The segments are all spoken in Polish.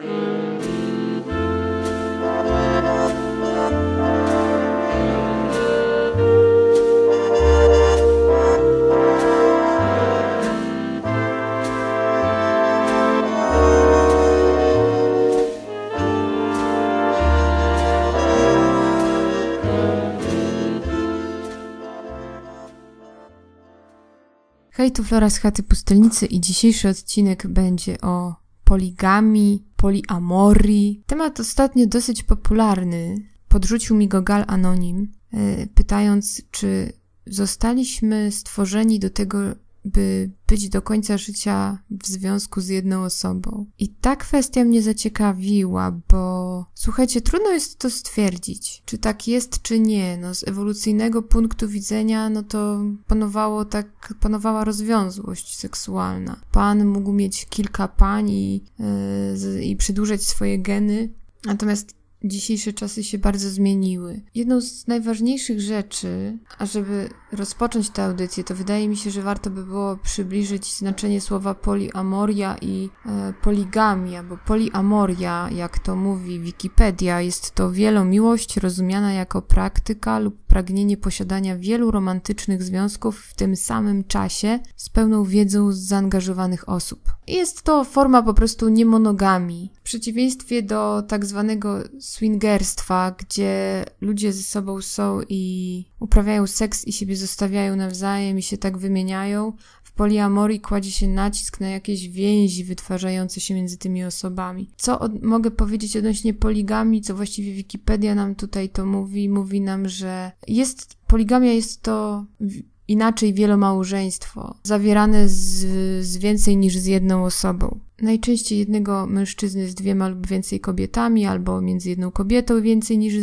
Hej, tu Flora z Chaty Pustelnicy i dzisiejszy odcinek będzie o poligami, poliamorii. Temat ostatnio dosyć popularny. Podrzucił mi go Gal Anonim, e, pytając, czy zostaliśmy stworzeni do tego, by być do końca życia w związku z jedną osobą. I ta kwestia mnie zaciekawiła, bo słuchajcie, trudno jest to stwierdzić, czy tak jest, czy nie. No, z ewolucyjnego punktu widzenia, no to panowało tak, panowała rozwiązłość seksualna. Pan mógł mieć kilka pań i, yy, i przedłużać swoje geny, Natomiast dzisiejsze czasy się bardzo zmieniły. Jedną z najważniejszych rzeczy, ażeby rozpocząć tę audycję, to wydaje mi się, że warto by było przybliżyć znaczenie słowa poliamoria i e, poligamia, bo poliamoria, jak to mówi Wikipedia, jest to wielomiłość rozumiana jako praktyka lub pragnienie posiadania wielu romantycznych związków w tym samym czasie z pełną wiedzą z zaangażowanych osób. Jest to forma po prostu niemonogami. W przeciwieństwie do tak zwanego swingerstwa, gdzie ludzie ze sobą są i uprawiają seks i siebie zostawiają nawzajem i się tak wymieniają. W poliamorii kładzie się nacisk na jakieś więzi wytwarzające się między tymi osobami. Co od, mogę powiedzieć odnośnie poligami, co właściwie Wikipedia nam tutaj to mówi? Mówi nam, że jest poligamia jest to inaczej wielomałżeństwo, zawierane z, z więcej niż z jedną osobą. Najczęściej jednego mężczyzny z dwiema lub więcej kobietami, albo między jedną kobietą więcej niż,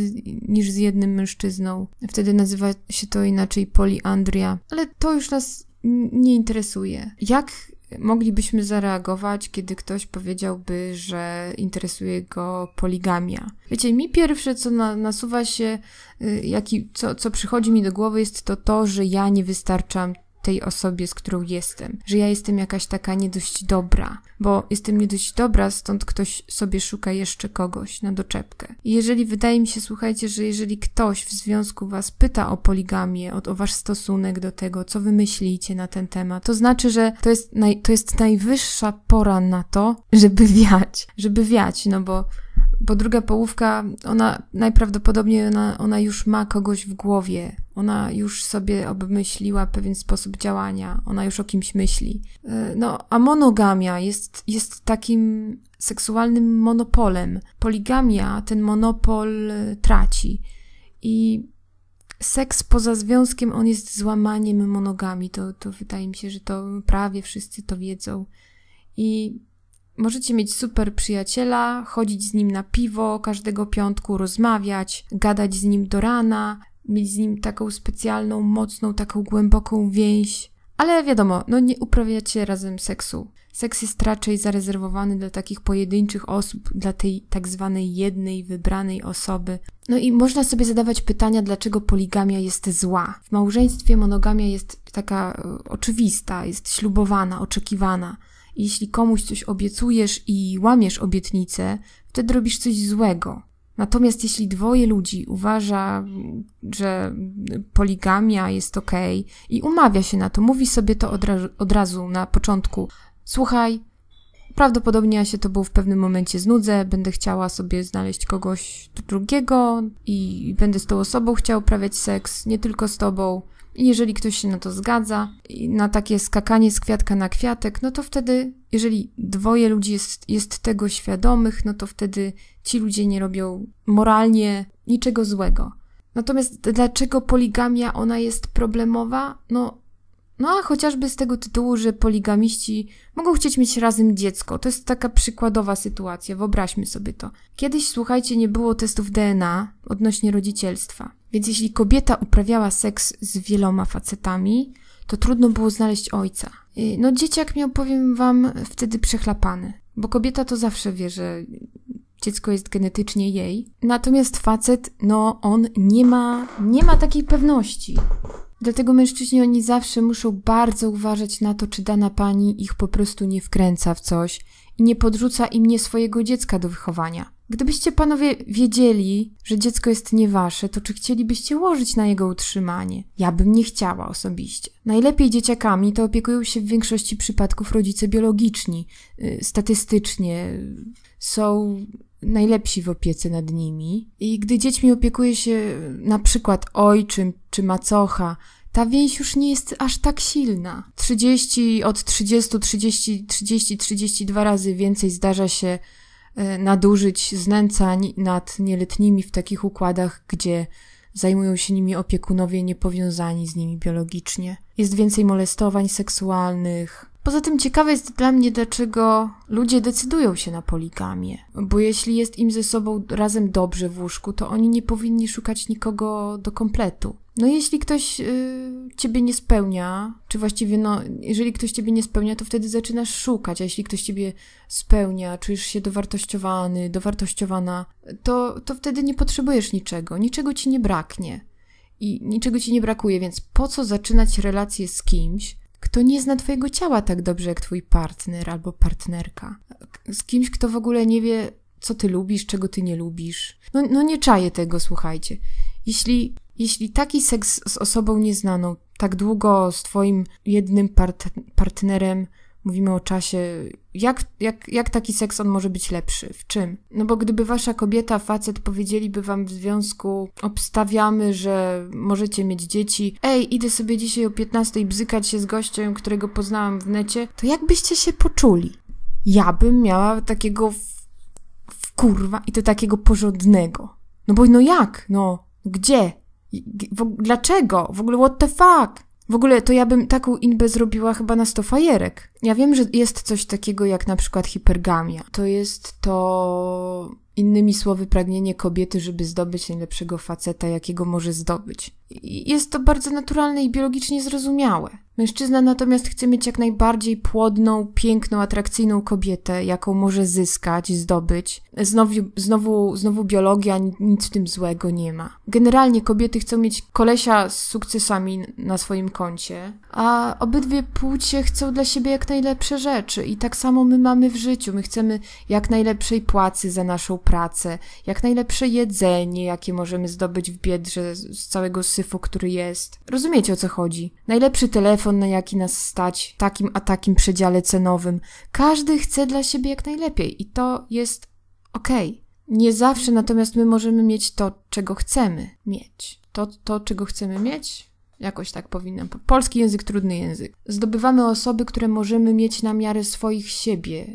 niż z jednym mężczyzną. Wtedy nazywa się to inaczej poliandria. Ale to już nas nie interesuje. Jak moglibyśmy zareagować, kiedy ktoś powiedziałby, że interesuje go poligamia. Wiecie, mi pierwsze, co na, nasuwa się, y, jaki, co, co przychodzi mi do głowy, jest to to, że ja nie wystarczam tej osobie, z którą jestem, że ja jestem jakaś taka nie dość dobra, bo jestem nie dość dobra, stąd ktoś sobie szuka jeszcze kogoś na doczepkę. I jeżeli wydaje mi się, słuchajcie, że jeżeli ktoś w związku was pyta o poligamię, o, o wasz stosunek do tego, co wy myślicie na ten temat, to znaczy, że to jest, naj, to jest najwyższa pora na to, żeby wiać, żeby wiać, no bo bo druga połówka, ona najprawdopodobniej ona, ona już ma kogoś w głowie, ona już sobie obmyśliła pewien sposób działania, ona już o kimś myśli. E, no, a monogamia jest, jest takim seksualnym monopolem. Poligamia ten monopol e, traci. I seks poza związkiem, on jest złamaniem monogami. To, to wydaje mi się, że to prawie wszyscy to wiedzą. I Możecie mieć super przyjaciela, chodzić z nim na piwo każdego piątku, rozmawiać, gadać z nim do rana, mieć z nim taką specjalną, mocną, taką głęboką więź. Ale wiadomo, no nie uprawiacie razem seksu. Seks jest raczej zarezerwowany dla takich pojedynczych osób, dla tej tak zwanej jednej, wybranej osoby. No i można sobie zadawać pytania, dlaczego poligamia jest zła. W małżeństwie monogamia jest taka e, oczywista, jest ślubowana, oczekiwana. jeśli komuś coś obiecujesz i łamiesz obietnicę, wtedy robisz coś złego. Natomiast jeśli dwoje ludzi uważa, że poligamia jest ok i umawia się na to, mówi sobie to od, od razu na początku: Słuchaj, prawdopodobnie ja się to było w pewnym momencie znudzę, będę chciała sobie znaleźć kogoś drugiego i będę z tą osobą chciała uprawiać seks, nie tylko z tobą. I jeżeli ktoś się na to zgadza, na takie skakanie z kwiatka na kwiatek, no to wtedy jeżeli dwoje ludzi jest, jest tego świadomych, no to wtedy ci ludzie nie robią moralnie niczego złego. Natomiast dlaczego poligamia ona jest problemowa? No, no a chociażby z tego tytułu, że poligamiści mogą chcieć mieć razem dziecko. To jest taka przykładowa sytuacja, wyobraźmy sobie to. Kiedyś, słuchajcie, nie było testów DNA odnośnie rodzicielstwa. Więc jeśli kobieta uprawiała seks z wieloma facetami, to trudno było znaleźć ojca. Y, no dzieciak miał, powiem wam, wtedy przechlapany, bo kobieta to zawsze wie, że dziecko jest genetycznie jej. Natomiast facet, no on nie ma, nie ma takiej pewności. Dlatego mężczyźni oni zawsze muszą bardzo uważać na to, czy dana pani ich po prostu nie wkręca w coś i nie podrzuca im nie swojego dziecka do wychowania. Gdybyście panowie wiedzieli, że dziecko jest nie wasze, to czy chcielibyście łożyć na jego utrzymanie? Ja bym nie chciała osobiście. Najlepiej dzieciakami to opiekują się w większości przypadków rodzice biologiczni. Y, statystycznie są najlepsi w opiece nad nimi. I gdy dziećmi opiekuje się y, na przykład ojczym czy macocha, ta więź już nie jest aż tak silna. 30, od 30, 30, 30, 32 razy więcej zdarza się Y, nadużyć, znęcań nad nieletnimi w takich układach, gdzie zajmują się nimi opiekunowie niepowiązani z nimi biologicznie. Jest więcej molestowań seksualnych, Poza tym ciekawe jest dla mnie, dlaczego ludzie decydują się na poligamię. Bo jeśli jest im ze sobą razem dobrze w łóżku, to oni nie powinni szukać nikogo do kompletu. No jeśli ktoś y, ciebie nie spełnia, czy właściwie no, jeżeli ktoś ciebie nie spełnia, to wtedy zaczynasz szukać, a jeśli ktoś ciebie spełnia, czujesz się dowartościowany, dowartościowana, to, to wtedy nie potrzebujesz niczego, niczego ci nie braknie. I niczego ci nie brakuje, więc po co zaczynać relację z kimś, kto nie zna Twojego ciała tak dobrze jak Twój partner albo partnerka. Z kimś, kto w ogóle nie wie, co Ty lubisz, czego Ty nie lubisz. No, no nie czaję tego, słuchajcie. Jeśli, jeśli taki seks z osobą nieznaną tak długo z Twoim jednym part partnerem mówimy o czasie. Jak, jak, jak taki seks on może być lepszy? W czym? No bo gdyby wasza kobieta, facet powiedzieliby wam w związku, obstawiamy, że możecie mieć dzieci, ej, idę sobie dzisiaj o 15 bzykać się z gościem, którego poznałam w necie, to jak byście się poczuli? Ja bym miała takiego w, w kurwa i to takiego porządnego. No bo no jak? No, gdzie? G- w- dlaczego? W ogóle what the fuck? W ogóle to ja bym taką inbę zrobiła chyba na 100 fajerek. Ja wiem, że jest coś takiego jak na przykład hipergamia. To jest to innymi słowy pragnienie kobiety, żeby zdobyć najlepszego faceta, jakiego może zdobyć. Jest to bardzo naturalne i biologicznie zrozumiałe. Mężczyzna natomiast chce mieć jak najbardziej płodną, piękną, atrakcyjną kobietę, jaką może zyskać, zdobyć. Znowu, znowu, znowu biologia, nic w tym złego nie ma. Generalnie kobiety chcą mieć kolesia z sukcesami na swoim koncie, a obydwie płcie chcą dla siebie jak najlepsze rzeczy. I tak samo my mamy w życiu. My chcemy jak najlepszej płacy za naszą pracę, jak najlepsze jedzenie, jakie możemy zdobyć w biedrze z całego syfu, który jest. Rozumiecie o co chodzi. Najlepszy telefon, na jaki nas stać, w takim a takim przedziale cenowym. Każdy chce dla siebie jak najlepiej i to jest okej. Okay. Nie zawsze natomiast my możemy mieć to, czego chcemy mieć. To, to, czego chcemy mieć, Jakoś tak powinnam. Polski język, trudny język. Zdobywamy osoby, które możemy mieć na miarę swoich siebie,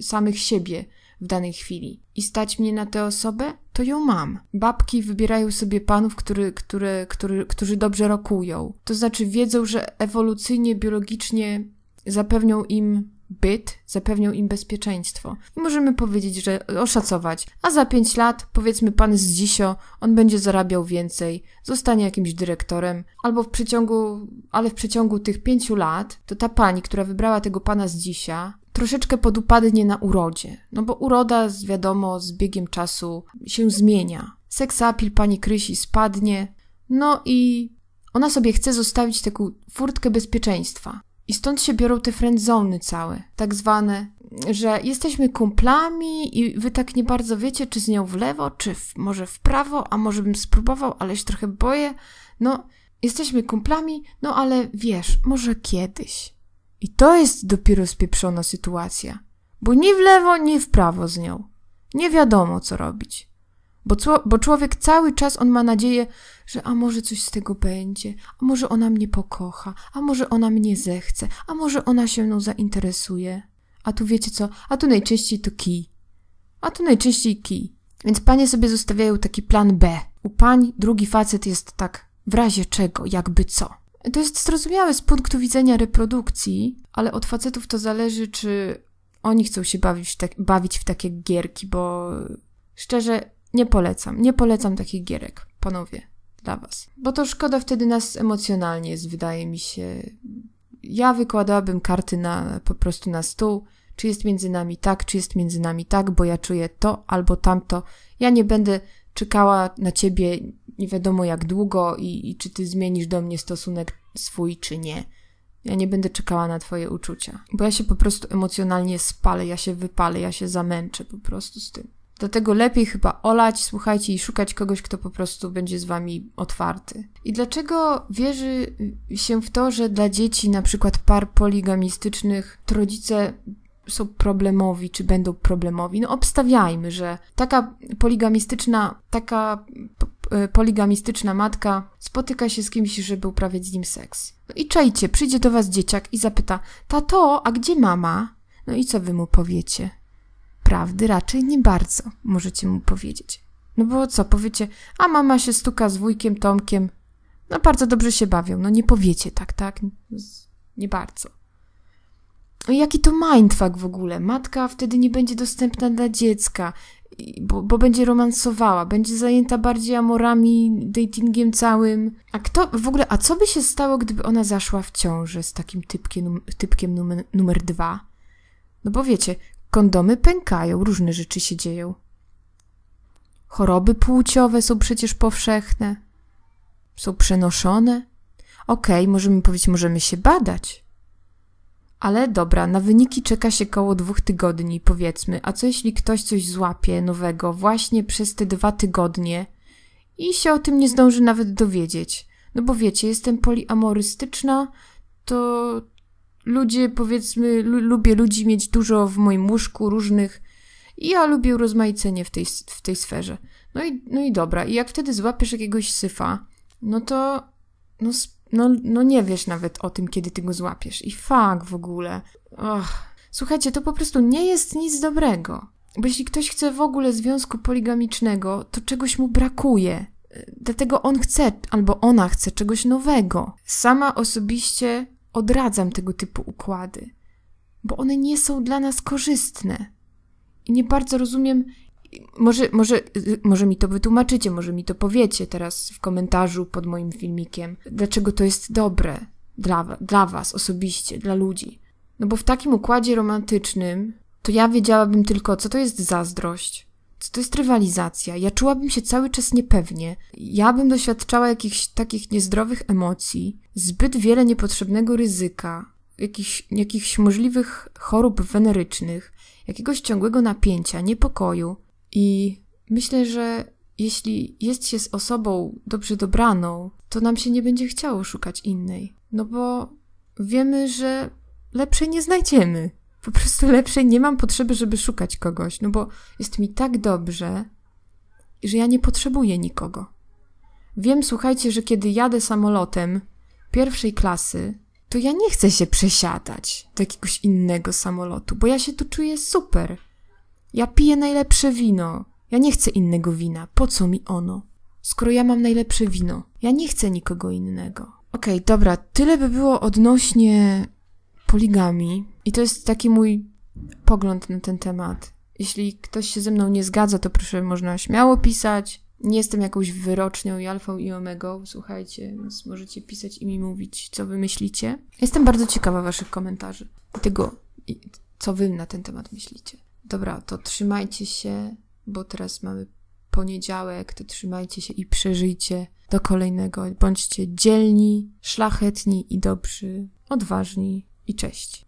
samych siebie w danej chwili. I stać mnie na tę osobę? To ją mam. Babki wybierają sobie panów, który, który, który, którzy dobrze rokują. To znaczy wiedzą, że ewolucyjnie, biologicznie zapewnią im byt zapewnią im bezpieczeństwo. I możemy powiedzieć, że oszacować, a za 5 lat, powiedzmy pan z dzisio, on będzie zarabiał więcej, zostanie jakimś dyrektorem, albo w przeciągu, ale w przeciągu tych 5 lat, to ta pani, która wybrała tego pana z dzisia, troszeczkę podupadnie na urodzie. No bo uroda, wiadomo, z biegiem czasu się zmienia. Seksapil pani Krysi spadnie, no i ona sobie chce zostawić taką furtkę bezpieczeństwa. I stąd się biorą te friendzony całe, tak zwane, że jesteśmy kumplami i wy tak nie bardzo wiecie, czy z nią w lewo, czy w, może w prawo, a może bym spróbował, ale się trochę boję. No, jesteśmy kumplami, no ale wiesz, może kiedyś. I to jest dopiero spieprzona sytuacja, bo ni w lewo, ni w prawo z nią. Nie wiadomo, co robić. Bo, bo człowiek cały czas on ma nadzieję, że a może coś z tego będzie, a może ona mnie pokocha, a może ona mnie zechce, a może ona się mną zainteresuje. A tu wiecie co? A tu najczęściej to kij. A tu najczęściej kij. Więc panie sobie zostawiają taki plan B. U pań drugi facet jest tak w razie czego, jakby co. To jest zrozumiałe z punktu widzenia reprodukcji, ale od facetów to zależy, czy oni chcą się bawić w, te, bawić w takie gierki, bo szczerze, nie polecam. Nie polecam takich gierek, panowie, dla was. Bo to szkoda wtedy nas emocjonalnie jest, wydaje mi się. Ja wykładałabym karty na, po prostu na stół. Czy jest między nami tak, czy jest między nami tak, bo ja czuję to albo tamto. Ja nie będę czekała na ciebie nie wiadomo jak długo i, i czy ty zmienisz do mnie stosunek swój, czy nie. Ja nie będę czekała na Twoje uczucia, bo ja się po prostu emocjonalnie spalę, ja się wypalę, ja się zamęczę po prostu z tym. Dlatego lepiej chyba olać, słuchajcie, i szukać kogoś, kto po prostu będzie z wami otwarty. I dlaczego wierzy się w to, że dla dzieci, na przykład par poligamistycznych, rodzice są problemowi, czy będą problemowi? No, obstawiajmy, że taka poligamistyczna, taka e, poligamistyczna matka spotyka się z kimś, żeby uprawiać z nim seks. No i czajcie, przyjdzie do was dzieciak i zapyta: Tato, a gdzie mama? No i co wy mu powiecie? prawdy raczej nie bardzo możecie mu powiedzieć. No bo co, powiecie, a mama się stuka z wujkiem Tomkiem. No bardzo dobrze się bawią. No nie powiecie tak, tak? Nie bardzo. No jaki to mindfuck w ogóle? Matka wtedy nie będzie dostępna dla dziecka, bo, bo, będzie romansowała, będzie zajęta bardziej amorami, datingiem całym. A kto w ogóle, a co by się stało, gdyby ona zaszła w ciążę z takim typkiem, typkiem numer, numer dwa? No bo wiecie, Kondomy pękają, różne rzeczy się dzieją. Choroby płciowe są przecież powszechne, są przenoszone. Okej, okay, możemy powiedzieć, możemy się badać. Ale dobra, na wyniki czeka się koło dwóch tygodni, powiedzmy. A co jeśli ktoś coś złapie nowego właśnie przez te dwa tygodnie i się o tym nie zdąży nawet dowiedzieć? No bo wiecie, jestem poliamorystyczna, to, ludzie, powiedzmy, lubię ludzi mieć dużo w moim łóżku, różnych. I ja lubię urozmaicenie w tej, w tej sferze. No i, no i dobra. I jak wtedy złapiesz jakiegoś syfa, no to no, no, no nie wiesz nawet o tym, kiedy ty go złapiesz. I fak w ogóle. Och. Słuchajcie, to po prostu nie jest nic dobrego. Bo jeśli ktoś chce w ogóle związku poligamicznego, to czegoś mu brakuje. Dlatego on chce, albo ona chce czegoś nowego. Sama osobiście Odradzam tego typu układy, bo one nie są dla nas korzystne. I nie bardzo rozumiem, może, może, może mi to wytłumaczycie, może mi to powiecie teraz w komentarzu pod moim filmikiem, dlaczego to jest dobre dla, dla Was osobiście, dla ludzi. No bo w takim układzie romantycznym to ja wiedziałabym tylko, co to jest zazdrość, to jest rywalizacja. Ja czułabym się cały czas niepewnie. Ja bym doświadczała jakichś takich niezdrowych emocji, zbyt wiele niepotrzebnego ryzyka, jakichś, jakichś możliwych chorób wenerycznych, jakiegoś ciągłego napięcia, niepokoju. I myślę, że jeśli jest się z osobą dobrze dobraną, to nam się nie będzie chciało szukać innej. No bo wiemy, że lepszej nie znajdziemy po prostu lepszej nie mam potrzeby, żeby szukać kogoś, no bo jest mi tak dobrze, że ja nie potrzebuję nikogo. Wiem, słuchajcie, że kiedy jadę samolotem pierwszej klasy, to ja nie chcę się przesiadać do jakiegoś innego samolotu, bo ja się tu czuję super. Ja piję najlepsze wino. Ja nie chcę innego wina. Po co mi ono? Skoro ja mam najlepsze wino, ja nie chcę nikogo innego. Okej, okay, dobra, tyle by było odnośnie poligami, i to jest taki mój pogląd na ten temat. Jeśli ktoś się ze mną nie zgadza, to proszę, można śmiało pisać. Nie jestem jakąś wyrocznią i alfą i omegą, słuchajcie, więc możecie pisać i mi mówić, co wy myślicie. Jestem bardzo ciekawa waszych komentarzy i tego, co wy na ten temat myślicie. Dobra, to trzymajcie się, bo teraz mamy poniedziałek, to trzymajcie się i przeżyjcie do kolejnego. Bądźcie dzielni, szlachetni i dobrzy, odważni i cześć.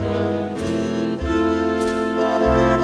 Thank you.